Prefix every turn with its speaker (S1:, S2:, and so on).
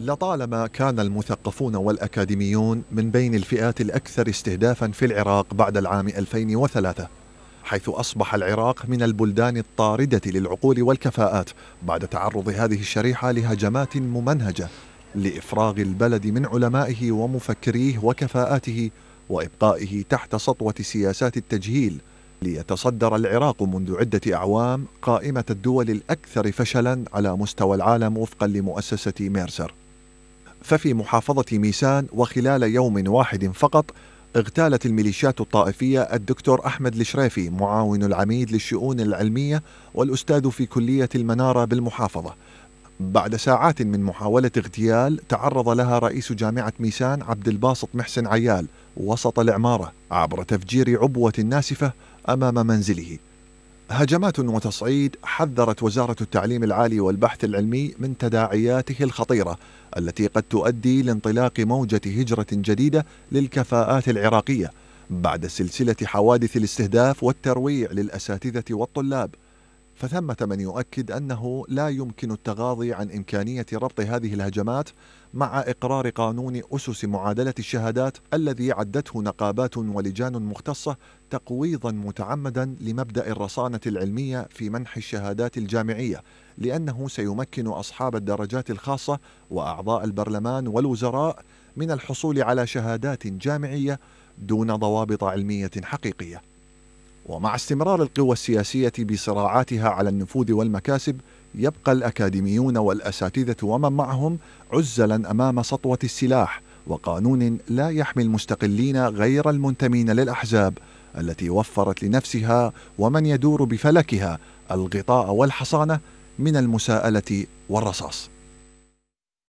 S1: لطالما كان المثقفون والأكاديميون من بين الفئات الأكثر استهدافا في العراق بعد العام 2003 حيث أصبح العراق من البلدان الطاردة للعقول والكفاءات بعد تعرض هذه الشريحة لهجمات ممنهجة لإفراغ البلد من علمائه ومفكريه وكفاءاته وإبقائه تحت سطوة سياسات التجهيل ليتصدر العراق منذ عدة أعوام قائمة الدول الأكثر فشلا على مستوى العالم وفقا لمؤسسة ميرسر ففي محافظة ميسان وخلال يوم واحد فقط اغتالت الميليشيات الطائفية الدكتور أحمد الشريفي معاون العميد للشؤون العلمية والأستاذ في كلية المنارة بالمحافظة بعد ساعات من محاولة اغتيال تعرض لها رئيس جامعة ميسان عبد الباسط محسن عيال وسط العمارة عبر تفجير عبوة ناسفة أمام منزله هجمات وتصعيد حذرت وزارة التعليم العالي والبحث العلمي من تداعياته الخطيرة التي قد تؤدي لانطلاق موجة هجرة جديدة للكفاءات العراقية بعد سلسلة حوادث الاستهداف والترويع للأساتذة والطلاب فثمة من يؤكد أنه لا يمكن التغاضي عن إمكانية ربط هذه الهجمات مع إقرار قانون أسس معادلة الشهادات الذي عدته نقابات ولجان مختصة تقويضا متعمدا لمبدأ الرصانة العلمية في منح الشهادات الجامعية لأنه سيمكن أصحاب الدرجات الخاصة وأعضاء البرلمان والوزراء من الحصول على شهادات جامعية دون ضوابط علمية حقيقية ومع استمرار القوى السياسية بصراعاتها على النفوذ والمكاسب يبقى الأكاديميون والأساتذة ومن معهم عزلا أمام سطوة السلاح وقانون لا يحمي المستقلين غير المنتمين للأحزاب التي وفرت لنفسها ومن يدور بفلكها الغطاء والحصانة من المساءلة والرصاص